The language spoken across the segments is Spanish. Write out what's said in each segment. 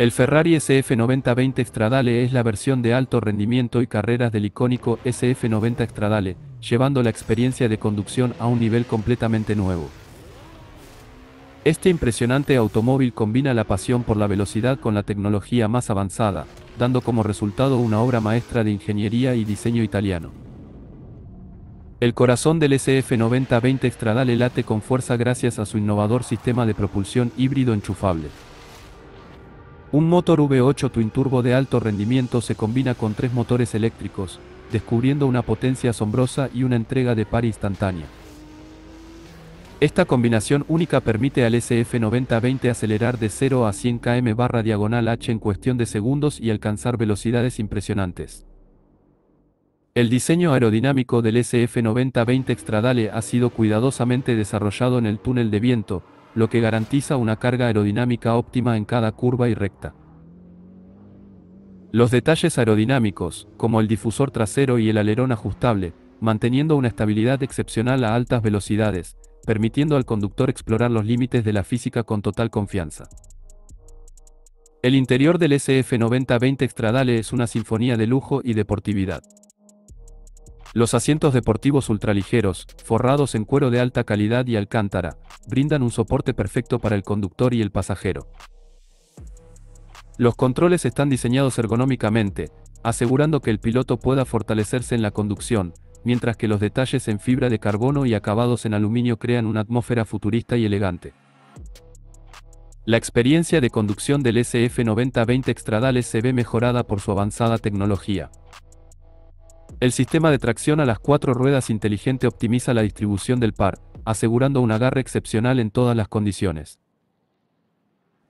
El Ferrari SF9020 Stradale es la versión de alto rendimiento y carreras del icónico SF90 Stradale, llevando la experiencia de conducción a un nivel completamente nuevo. Este impresionante automóvil combina la pasión por la velocidad con la tecnología más avanzada, dando como resultado una obra maestra de ingeniería y diseño italiano. El corazón del SF9020 Stradale late con fuerza gracias a su innovador sistema de propulsión híbrido enchufable. Un motor V8 twin turbo de alto rendimiento se combina con tres motores eléctricos, descubriendo una potencia asombrosa y una entrega de par instantánea. Esta combinación única permite al SF9020 acelerar de 0 a 100 km barra diagonal H en cuestión de segundos y alcanzar velocidades impresionantes. El diseño aerodinámico del SF9020 Extradale ha sido cuidadosamente desarrollado en el túnel de viento, lo que garantiza una carga aerodinámica óptima en cada curva y recta. Los detalles aerodinámicos, como el difusor trasero y el alerón ajustable, manteniendo una estabilidad excepcional a altas velocidades, permitiendo al conductor explorar los límites de la física con total confianza. El interior del SF9020 Extradale es una sinfonía de lujo y deportividad. Los asientos deportivos ultraligeros, forrados en cuero de alta calidad y alcántara, brindan un soporte perfecto para el conductor y el pasajero. Los controles están diseñados ergonómicamente, asegurando que el piloto pueda fortalecerse en la conducción, mientras que los detalles en fibra de carbono y acabados en aluminio crean una atmósfera futurista y elegante. La experiencia de conducción del SF9020 Extradales se ve mejorada por su avanzada tecnología. El sistema de tracción a las cuatro ruedas inteligente optimiza la distribución del par, asegurando un agarre excepcional en todas las condiciones.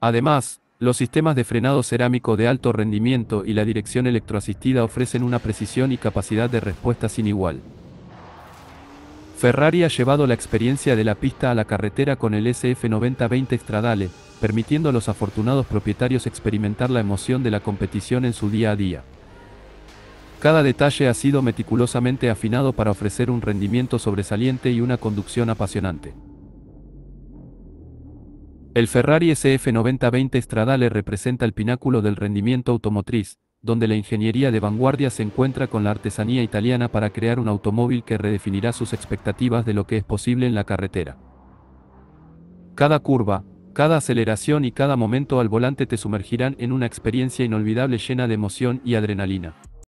Además, los sistemas de frenado cerámico de alto rendimiento y la dirección electroasistida ofrecen una precisión y capacidad de respuesta sin igual. Ferrari ha llevado la experiencia de la pista a la carretera con el SF9020 Stradale, permitiendo a los afortunados propietarios experimentar la emoción de la competición en su día a día. Cada detalle ha sido meticulosamente afinado para ofrecer un rendimiento sobresaliente y una conducción apasionante. El Ferrari SF9020 Stradale representa el pináculo del rendimiento automotriz, donde la ingeniería de vanguardia se encuentra con la artesanía italiana para crear un automóvil que redefinirá sus expectativas de lo que es posible en la carretera. Cada curva, cada aceleración y cada momento al volante te sumergirán en una experiencia inolvidable llena de emoción y adrenalina.